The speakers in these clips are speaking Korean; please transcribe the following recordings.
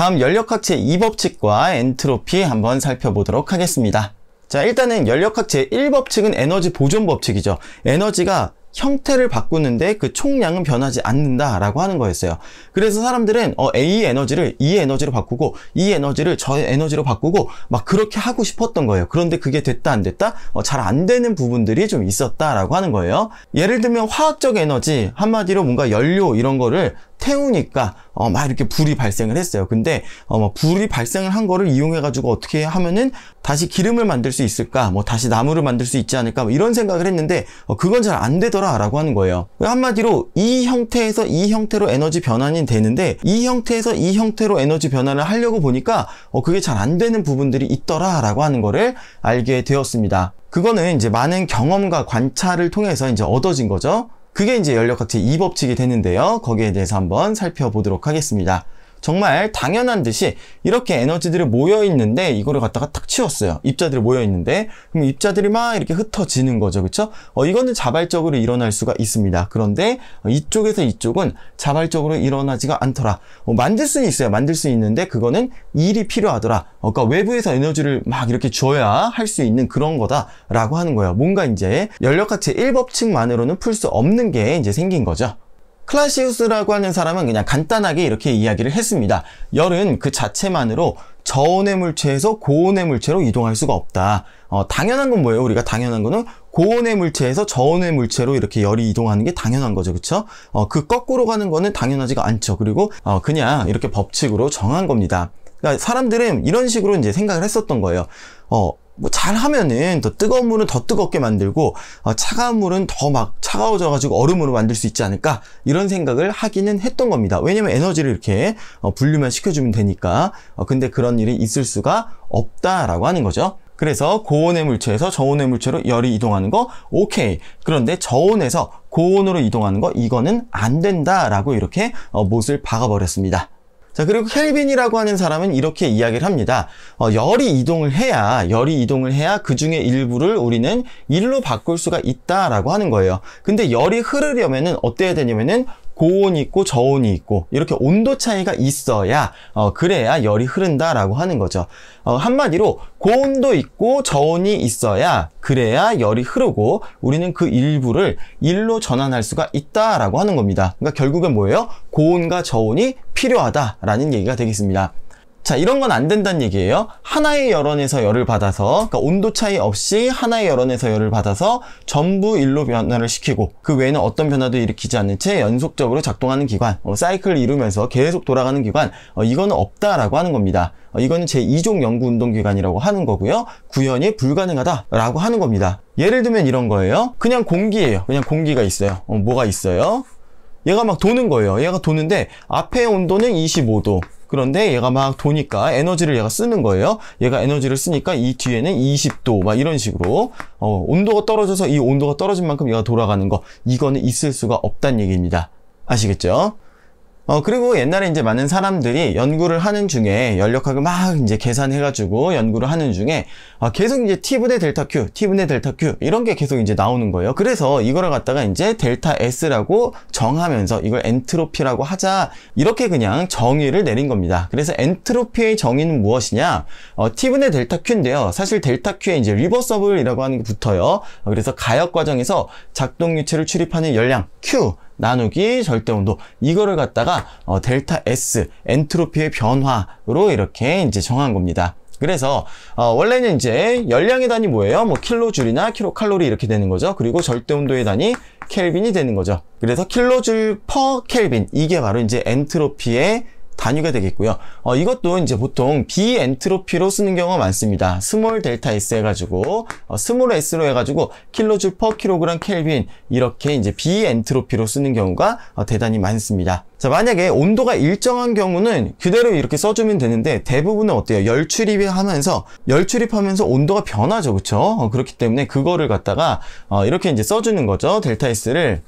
다음 연력학 제2법칙과 엔트로피 한번 살펴보도록 하겠습니다. 자 일단은 연력학 제1법칙은 에너지 보존 법칙이죠. 에너지가 형태를 바꾸는데 그 총량은 변하지 않는다라고 하는 거였어요. 그래서 사람들은 어, A 에너지를 E 에너지로 바꾸고 E 에너지를 저 에너지로 바꾸고 막 그렇게 하고 싶었던 거예요. 그런데 그게 됐다 안 됐다 어, 잘안 되는 부분들이 좀 있었다라고 하는 거예요. 예를 들면 화학적 에너지 한마디로 뭔가 연료 이런 거를 태우니까 어, 막 이렇게 불이 발생을 했어요. 근데 어, 불이 발생을 한 거를 이용해 가지고 어떻게 하면은 다시 기름을 만들 수 있을까? 뭐 다시 나무를 만들 수 있지 않을까? 뭐 이런 생각을 했는데 어, 그건 잘 안 되더라라고 하는 거예요. 그 한마디로 이 형태에서 이 형태로 에너지 변환이 되는데 이 형태에서 이 형태로 에너지 변환을 하려고 보니까 어, 그게 잘 안 되는 부분들이 있더라라고 하는 거를 알게 되었습니다. 그거는 이제 많은 경험과 관찰을 통해서 이제 얻어진 거죠. 그게 이제 연력학체 2법칙이 되는데요. 거기에 대해서 한번 살펴보도록 하겠습니다. 정말 당연한 듯이 이렇게 에너지들이 모여 있는데 이거를 갖다가 탁 치웠어요. 입자들이 모여 있는데 그럼 입자들이 막 이렇게 흩어지는 거죠. 그쵸 어, 이거는 자발적으로 일어날 수가 있습니다. 그런데 이쪽에서 이쪽은 자발적으로 일어나지가 않더라. 어, 만들 수는 있어요. 만들 수 있는데 그거는 일이 필요하더라. 어, 그러니까 외부에서 에너지를 막 이렇게 줘야 할 수 있는 그런 거다라고 하는 거예요. 뭔가 이제 연력학체 1법칙만으로는 풀 수 없는 게 이제 생긴 거죠. 클라시우스라고 하는 사람은 그냥 간단하게 이렇게 이야기를 했습니다. 열은 그 자체만으로 저온의 물체에서 고온의 물체로 이동할 수가 없다. 어, 당연한 건 뭐예요? 우리가 당연한 거는 고온의 물체에서 저온의 물체로 이렇게 열이 이동하는 게 당연한 거죠. 그쵸? 어, 그 거꾸로 가는 거는 당연하지가 않죠. 그리고 어, 그냥 이렇게 법칙으로 정한 겁니다. 그러니까 사람들은 이런 식으로 이제 생각을 했었던 거예요. 어, 뭐 잘하면은 더 뜨거운 물은 더 뜨겁게 만들고 어, 차가운 물은 더 막 차가워져 가지고 얼음으로 만들 수 있지 않을까 이런 생각을 하기는 했던 겁니다 왜냐면 에너지를 이렇게 어, 분류만 시켜주면 되니까 어, 근데 그런 일이 있을 수가 없다라고 하는 거죠 그래서 고온의 물체에서 저온의 물체로 열이 이동하는 거 오케이 그런데 저온에서 고온으로 이동하는 거 이거는 안 된다라고 이렇게 어, 못을 박아버렸습니다 자 그리고 켈빈이라고 하는 사람은 이렇게 이야기를 합니다. 어, 열이 이동을 해야 열이 이동을 해야 그 중에 일부를 우리는 일로 바꿀 수가 있다라고 하는 거예요. 근데 열이 흐르려면은 어때야 되냐면은 고온이 있고 저온이 있고 이렇게 온도 차이가 있어야 어, 그래야 열이 흐른다라고 하는 거죠. 어, 한마디로 고온도 있고 저온이 있어야 그래야 열이 흐르고 우리는 그 일부를 일로 전환할 수가 있다라고 하는 겁니다. 그러니까 결국엔 뭐예요? 고온과 저온이 필요하다라는 얘기가 되겠습니다. 자 이런 건 안 된다는 얘기예요 하나의 열원에서 열을 받아서 그러니까 온도 차이 없이 하나의 열원에서 열을 받아서 전부 일로 변화를 시키고 그 외에는 어떤 변화도 일으키지 않는 채 연속적으로 작동하는 기관 어, 사이클을 이루면서 계속 돌아가는 기관 어, 이거는 없다라고 하는 겁니다 어, 이거는 제2종 연구운동기관이라고 하는 거고요 구현이 불가능하다라고 하는 겁니다 예를 들면 이런 거예요 그냥 공기예요 그냥 공기가 있어요 어, 뭐가 있어요 얘가 막 도는 거예요 얘가 도는데 앞에 온도는 25도 그런데 얘가 막 도니까 에너지를 얘가 쓰는 거예요. 얘가 에너지를 쓰니까 이 뒤에는 20도 막 이런 식으로 어, 온도가 떨어져서 이 온도가 떨어진 만큼 얘가 돌아가는 거 이거는 있을 수가 없다는 얘기입니다. 아시겠죠? 어, 그리고 옛날에 이제 많은 사람들이 연구를 하는 중에 연력학을 막 이제 계산해가지고 연구를 하는 중에 어, 계속 이제 T분의 델타 Q, T분의 델타 Q 이런 게 계속 이제 나오는 거예요. 그래서 이거를 갖다가 이제 델타 S라고 정하면서 이걸 엔트로피라고 하자 이렇게 그냥 정의를 내린 겁니다. 그래서 엔트로피의 정의는 무엇이냐? 어, T분의 델타 Q인데요. 사실 델타 Q에 이제 리버서블이라고 하는 게 붙어요. 그래서 가역 과정에서 작동 유체를 출입하는 열량 Q 나누기 절대 온도 이거를 갖다가 어, 델타 S 엔트로피의 변화로 이렇게 이제 정한 겁니다. 그래서 어, 원래는 이제 열량의 단위 뭐예요? 뭐 킬로줄이나 킬로칼로리 이렇게 되는 거죠. 그리고 절대 온도의 단위 켈빈이 되는 거죠. 그래서 킬로줄 퍼 켈빈 이게 바로 이제 엔트로피의 단위가 되겠고요. 어, 이것도 이제 보통 비엔트로피로 쓰는 경우가 많습니다. 스몰 델타 S 해가지고 어, 스몰 S로 해가지고 킬로줄 퍼 킬로그램 켈빈 이렇게 이제 비엔트로피로 쓰는 경우가 어, 대단히 많습니다. 자 만약에 온도가 일정한 경우는 그대로 이렇게 써주면 되는데 대부분은 어때요? 열 출입하면서 열 출입하면서 온도가 변하죠, 그렇죠? 그렇기 때문에 그거를 갖다가 어, 이렇게 이제 써주는 거죠, 델타 S를.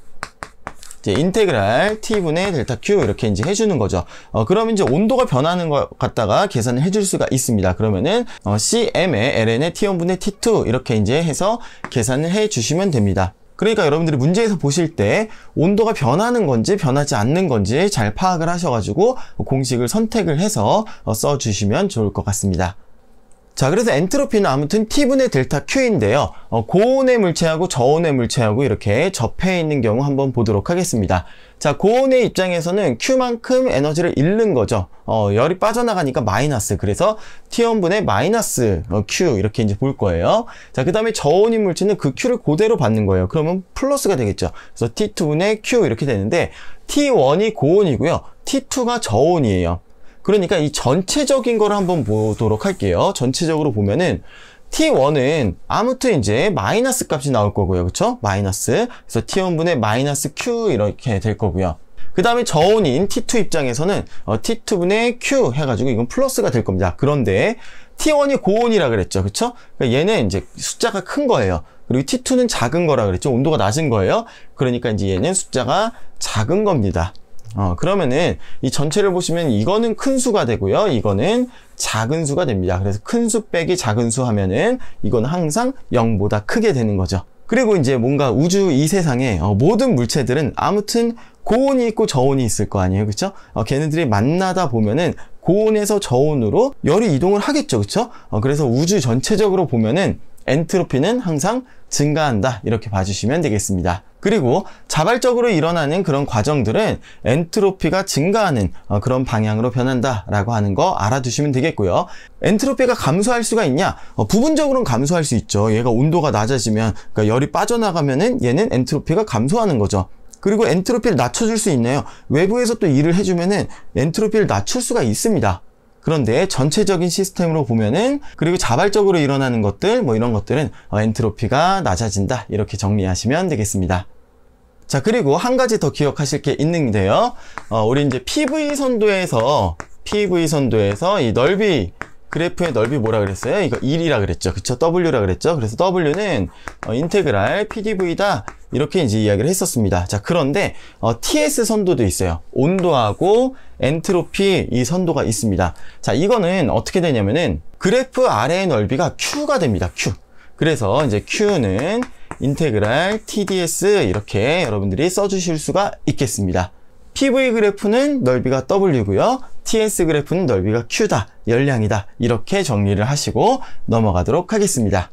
이제 인테그랄 t분의 델타 q 이렇게 이제 해주는 거죠. 어, 그럼 이제 온도가 변하는 것같다가 계산을 해줄 수가 있습니다. 그러면은 어, cm의 ln의 t1분의 t2 이렇게 이제 해서 계산을 해주시면 됩니다. 그러니까 여러분들이 문제에서 보실 때 온도가 변하는 건지 변하지 않는 건지 잘 파악을 하셔가지고 공식을 선택을 해서 어, 써주시면 좋을 것 같습니다. 자 그래서 엔트로피는 아무튼 T분의 델타 Q인데요 어, 고온의 물체하고 저온의 물체하고 이렇게 접해 있는 경우 한번 보도록 하겠습니다 자 고온의 입장에서는 Q만큼 에너지를 잃는 거죠 어, 열이 빠져나가니까 마이너스 그래서 T1분의 마이너스 어, Q 이렇게 이제 볼 거예요 자그 다음에 저온인 물체는 그 Q를 그대로 받는 거예요 그러면 플러스가 되겠죠 그래서 T2분의 Q 이렇게 되는데 T1이 고온이고요 T2가 저온이에요 그러니까 이 전체적인 걸 한번 보도록 할게요. 전체적으로 보면은 T1은 아무튼 이제 마이너스 값이 나올 거고요. 그렇죠? 마이너스. 그래서 T1분의 마이너스 Q 이렇게 될 거고요. 그 다음에 저온인 T2 입장에서는 어, T2분의 Q 해가지고 이건 플러스가 될 겁니다. 그런데 T1이 고온이라 그랬죠. 그렇죠? 그러니까 얘는 이제 숫자가 큰 거예요. 그리고 T2는 작은 거라 그랬죠. 온도가 낮은 거예요. 그러니까 이제 얘는 숫자가 작은 겁니다. 어, 그러면은 이 전체를 보시면 이거는 큰 수가 되고요. 이거는 작은 수가 됩니다. 그래서 큰 수 빼기 작은 수 하면은 이건 항상 0보다 크게 되는 거죠. 그리고 이제 뭔가 우주 이 세상에 어, 모든 물체들은 아무튼 고온이 있고 저온이 있을 거 아니에요. 그쵸 어, 걔네들이 만나다 보면은 고온에서 저온으로 열이 이동을 하겠죠. 그쵸 어, 그래서 우주 전체적으로 보면은 엔트로피는 항상 증가한다 이렇게 봐주시면 되겠습니다. 그리고 자발적으로 일어나는 그런 과정들은 엔트로피가 증가하는 어, 그런 방향으로 변한다라고 하는 거 알아두시면 되겠고요. 엔트로피가 감소할 수가 있냐? 어, 부분적으로는 감소할 수 있죠. 얘가 온도가 낮아지면 그러니까 열이 빠져나가면은 얘는 엔트로피가 감소하는 거죠. 그리고 엔트로피를 낮춰줄 수 있네요. 외부에서 또 일을 해주면은 엔트로피를 낮출 수가 있습니다. 그런데 전체적인 시스템으로 보면은 그리고 자발적으로 일어나는 것들 뭐 이런 것들은 어, 엔트로피가 낮아진다 이렇게 정리하시면 되겠습니다. 자 그리고 한 가지 더 기억하실 게 있는데요. 어, 우리 이제 PV 선도에서 PV 선도에서 이 넓이 그래프의 넓이 뭐라 그랬어요? 이거 1이라 그랬죠. 그쵸? W라 그랬죠. 그래서 W는 어, 인테그랄 PDV다 이렇게 이제 이야기를 했었습니다. 자, 그런데 어, TS 선도도 있어요. 온도하고 엔트로피 이 선도가 있습니다. 자, 이거는 어떻게 되냐면은 그래프 아래의 넓이가 Q가 됩니다. Q. 그래서 이제 Q는 인테그랄 TDS 이렇게 여러분들이 써주실 수가 있겠습니다. PV 그래프는 넓이가 W고요. TS 그래프는 넓이가 Q다, 열량이다 이렇게 정리를 하시고 넘어가도록 하겠습니다.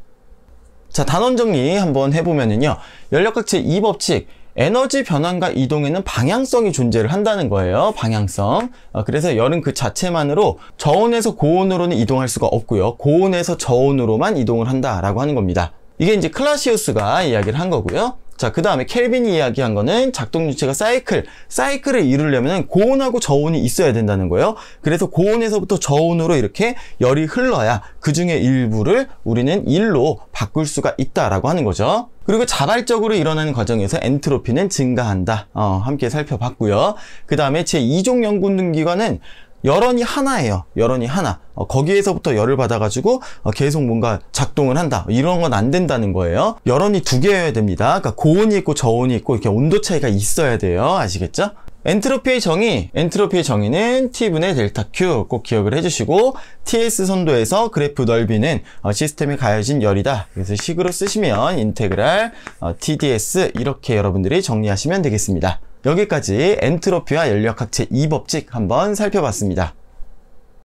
자, 단원 정리 한번 해보면은요. 연력학 제2법칙. 에너지 변환과 이동에는 방향성이 존재를 한다는 거예요. 방향성. 어, 그래서 열은 그 자체만으로 저온에서 고온으로는 이동할 수가 없고요. 고온에서 저온으로만 이동을 한다라고 하는 겁니다. 이게 이제 클라시우스가 이야기를 한 거고요. 자, 그 다음에 켈빈이 이야기한 거는 작동 유체가 사이클, 사이클을 이루려면 고온하고 저온이 있어야 된다는 거예요. 그래서 고온에서부터 저온으로 이렇게 열이 흘러야 그 중에 일부를 우리는 일로 바꿀 수가 있다라고 하는 거죠. 그리고 자발적으로 일어나는 과정에서 엔트로피는 증가한다. 어, 함께 살펴봤고요. 그 다음에 제2종 연구 능기관은 열원이 하나예요. 열원이 하나. 어, 거기에서부터 열을 받아가지고 어, 계속 뭔가 작동을 한다. 이런 건 안 된다는 거예요. 열원이두 개여야 됩니다. 그러니까 고온이 있고 저온이 있고 이렇게 온도 차이가 있어야 돼요. 아시겠죠? 엔트로피의 정의, 엔트로피의 정의는 T분의 델타 Q 꼭 기억을 해주시고 TS 선도에서 그래프 넓이는 어, 시스템에 가해진 열이다. 그래서 식으로 쓰시면 인테그랄 어, TDS 이렇게 여러분들이 정리하시면 되겠습니다. 여기까지 엔트로피와 연력학 제2법칙 한번 살펴봤습니다.